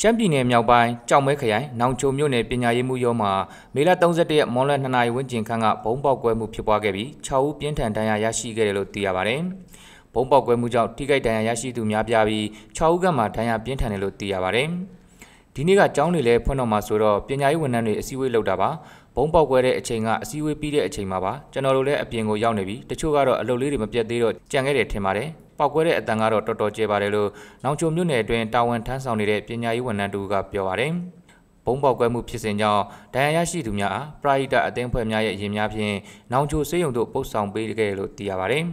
ရှမ်းပြည်နယ်မြောက်ပိုင်းကြောက်မဲခရိုင်နောင်ချုံမြို့နယ်ပညာရေးမှုရုံးမှာမေလ31ရက်မွန်လ2နာရီဝန်းကျင်ခန့်ကဘုံပေါက်ကွဲမှုဖြစ်ပွားခဲ့ပြီး6ဦးပြင်းထန်ဒဏ်ရာရရှိခဲ့တယ်လို့သိရပါတယ်။ဘုံပေါက်ကွဲမှုကြောင့်ထိခိုက်ဒဏ်ရာရရှိသူများပြားပြီး6ဦးကမှဒဏ်ရာပြင်းထန်တယ်လို့သိရပါတယ်။ဒီနေ့ကကျောင်းတွေလည်းဖွင့်တော့မှာဆိုတော့ပညာရေးဝန်ထမ်းတွေအစည်းအဝေးလုပ်တာပါ။ဘုံပေါက်ကွဲတဲ့အချိန်ကအစည်းအဝေးပြီးတဲ့အချိန်မှာပါ။ကျွန်တော်တို့လည်းအပြင်ကိုရောက်နေပြီ။တချို့ကတော့အလုပ်လေးတွေမပြတ်သေးတော့ကြံခဲ့တယ်ထင်ပါတယ်။ပောက်ကွဲတဲ့အတန်ကတော့တော်တော်ကျယ်ပါတယ်လို့နောင်ချုံမြို့နယ်အတွင်းတာဝန်ထမ်းဆောင်နေတဲ့ပညာရေးဝန်ထမ်းတူကပြောပါတယ်ဘုံပေါက်ကွဲမှုဖြစ်စဉ်ကြောင့်ဒဏ်ရာရရှိသူများအားပရာဟိတအသင်းအဖွဲ့များရဲ့အရင်များဖြင့်နောင်ချိုစေယုံတို့ပုတ်ဆောင်ပေးခဲ့လို့သိရပါတယ်။